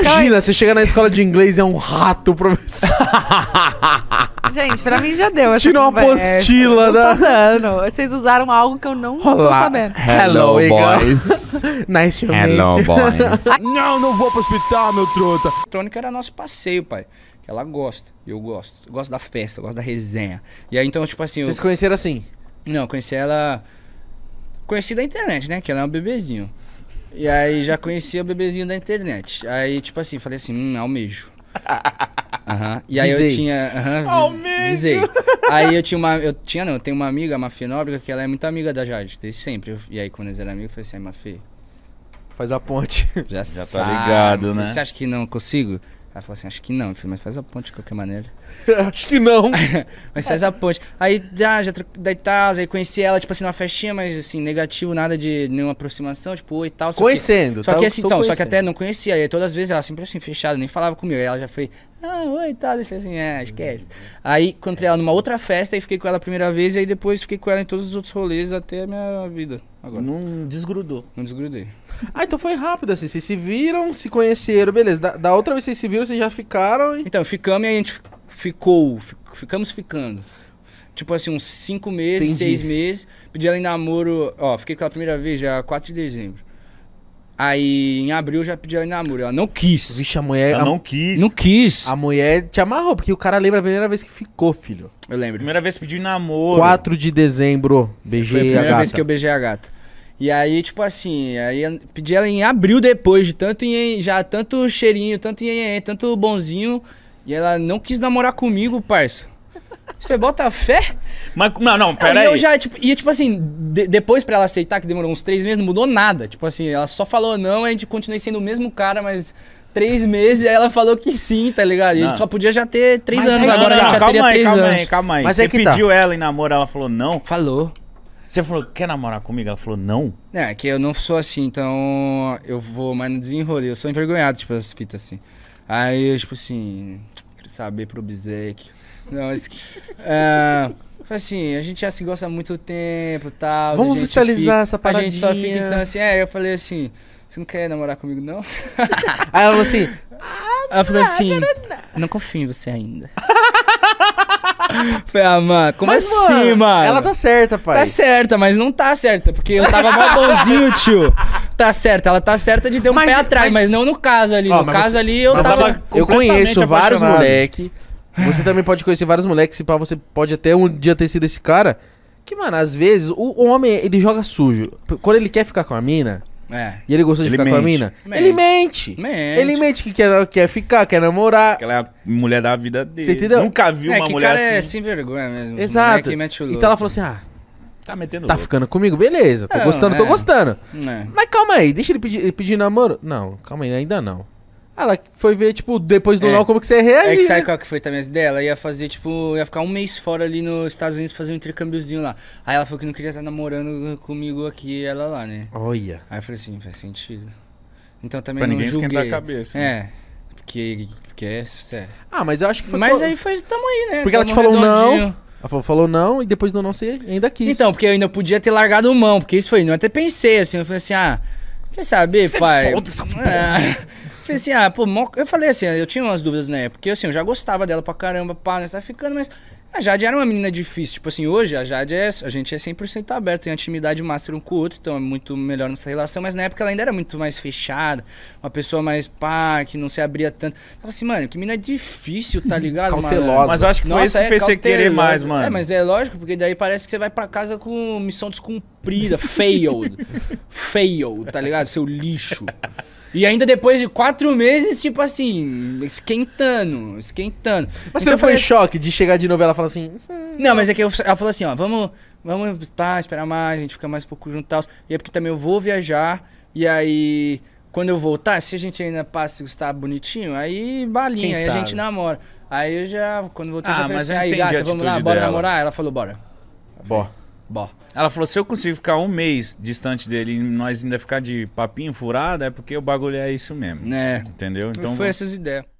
Imagina, então, você chega na escola de inglês e é um rato, professor. Gente, pra mim já deu. Essa Tirou uma apostila, né? Vocês usaram algo que eu não Olá. tô sabendo. Hello, Hello boys. nice to Hello, meet boys. não, não vou pro hospital, meu truta. Trônica era nosso passeio, pai. Ela gosta, eu gosto. Eu gosto da festa, eu gosto da resenha. E aí, então, tipo assim... Vocês eu... conheceram assim? Não, eu conheci ela... Conheci da internet, né? Que ela é um bebezinho. E aí já conhecia o bebezinho da internet. Aí, tipo assim, falei assim, hum, almejo. Uhum. E aí visei. eu tinha. Uhum, Almejo! Visei. Aí eu tinha uma. Eu tinha não, eu tenho uma amiga, a Mafê Nóbrega, que ela é muito amiga da Jade, desde sempre. e aí quando eles eram amigos, eu falei assim, Mafê. Faz a ponte. Já, Já sabe, tá ligado, né? Você acha que não consigo? Ela falou assim, acho que não. mas faz a ponte de qualquer maneira. acho que não. mas faz a ponte. Aí, já já daí tal, aí conheci ela, tipo assim, numa festinha, mas assim, negativo, nada de nenhuma aproximação, tipo, oi e tal. Só conhecendo. só que tá? assim, então, só que até não conhecia. E todas as vezes ela sempre assim, fechada, nem falava comigo. Aí ela já foi, ah, oi, tá. Eu falei assim, é, esquece. Uhum. Aí encontrei ela numa outra festa e fiquei com ela a primeira vez, e aí depois fiquei com ela em todos os outros rolês até a minha vida. Agora. Não desgrudou. Não desgrudei. Ah, então foi rápido assim. Vocês se viram, se conheceram, beleza. Da, da outra vez vocês se viram, vocês já ficaram. E... Então, ficamos e a gente ficou. Ficamos ficando. Tipo assim, uns cinco meses, Entendi. seis meses. Pedi ela em namoro. Ó, fiquei com ela a primeira vez já 4 de dezembro. Aí em abril eu já pedi ela em namoro. Ela não quis. Vixe, a mulher. Ela a, não quis. Não quis. A mulher te amarrou, porque o cara lembra a primeira vez que ficou, filho. Eu lembro. Primeira vez que pediu em namoro. 4 de dezembro, beijei a, a gata. primeira vez que eu beijei a gata. E aí, tipo assim, aí pedi ela em abril depois, de tanto em, já tanto cheirinho, tanto em, tanto bonzinho, e ela não quis namorar comigo, parça. Você bota fé? Mas, não, não, peraí. Eu já, tipo, e tipo assim, de, depois pra ela aceitar, que demorou uns três meses, não mudou nada. Tipo assim, ela só falou não, a gente continuei sendo o mesmo cara, mas três meses, aí ela falou que sim, tá ligado? E a gente só podia já ter três mas anos não, é agora, tá. não, não, já calma teria aí, três calma anos. Aí, calma aí, Mas Você é tá. pediu tá. ela em namoro, ela falou não? Falou. Você falou, quer namorar comigo? Ela falou, não. É, que eu não sou assim, então eu vou mais no desenrolê. Eu sou envergonhado, tipo, as fitas assim. Aí, tipo assim, saber pro Bizek. Não, mas. é, assim, a gente já se gosta há muito tempo tal. Vamos visualizar essa paradinha. A gente só fica, então, assim, é, eu falei assim, você não quer namorar comigo, não? Aí ela falou assim. ela falou ah, assim, não confio em você ainda. Falei, ah, mano, como mas, assim, mano, Ela tá certa, pai. Tá certa, mas não tá certa, porque eu tava mó bonzinho, tio. Tá certa, ela tá certa de ter um mas, pé é, atrás, mas... mas... não no caso ali. Ó, no caso você, ali, eu tava. Eu conheço vários moleque. Você também pode conhecer vários moleques, se pá, você pode até um dia ter sido esse cara. Que, mano, às vezes o homem, ele joga sujo. Quando ele quer ficar com a mina, é. E ele gostou de ele ficar mente. com a mina? Mente. Ele mente. mente. Ele mente que quer, quer ficar, quer namorar. Aquela é a mulher da vida dele. Você Nunca viu é, uma mulher é assim. É, sem vergonha mesmo. Exato. Então ela tá falou assim: ah. Tá metendo Tá louco. ficando comigo? Beleza. Tô não, gostando, é. tô gostando. É. Mas calma aí, deixa ele pedir, ele pedir namoro? Não, calma aí, ainda não. Ela foi ver, tipo, depois do é. LOL, como que você reagiu É que sabe né? qual que foi também a dela? ia fazer, tipo, ia ficar um mês fora ali nos Estados Unidos, fazer um intercâmbiozinho lá. Aí ela falou que não queria estar namorando comigo aqui e ela lá, né? Olha. Aí eu falei assim, faz sentido. Então também pra não ninguém julguei. esquentar a cabeça. Né? É. Porque, porque é sério. Ah, mas eu acho que foi... Mas aí foi, tamo aí, né? Porque tamo ela te falou redondinho. não... Ela falou, falou, não, e depois do não você ainda quis. Então, porque eu ainda podia ter largado mão, porque isso foi. Eu até pensei assim, eu falei assim, ah, quer saber, você pai? Foda essa é. porra. Falei assim, ah, pô, mó... eu falei assim, eu tinha umas dúvidas na época, porque assim, eu já gostava dela pra caramba, pá, nós né, tá ficando, mas a Jade era uma menina difícil, tipo assim, hoje a Jade é, a gente é 100% aberto, tem intimidade master um com o outro, então é muito melhor nessa relação, mas na época ela ainda era muito mais fechada, uma pessoa mais pá, que não se abria tanto. Tava assim, mano, que menina difícil, tá ligado? Cautelosa. Mas eu acho que foi Nossa, isso que é, fez você querer mais, mano. É, mas é lógico, porque daí parece que você vai para casa com missão descumprida, failed. failed, tá ligado? Seu lixo. E ainda depois de quatro meses, tipo assim, esquentando, esquentando. Mas então, você não foi em choque de chegar de novo e ela falar assim. Hum. Não, mas é que eu, ela falou assim, ó, vamos, vamos tá, esperar mais, a gente fica mais um pouco junto e é porque também eu vou viajar, e aí, quando eu voltar, se a gente ainda passa e está bonitinho, aí balinha, Quem aí sabe? a gente namora. Aí eu já, quando voltar ah, já falei mas assim, aí, gata, vamos lá, bora dela. namorar? Ela falou, bora. Bora. Bom. Ela falou: se eu consigo ficar um mês distante dele e nós ainda ficar de papinho furado, é porque o bagulho é isso mesmo. É. Entendeu? Então. Foi essas ideias.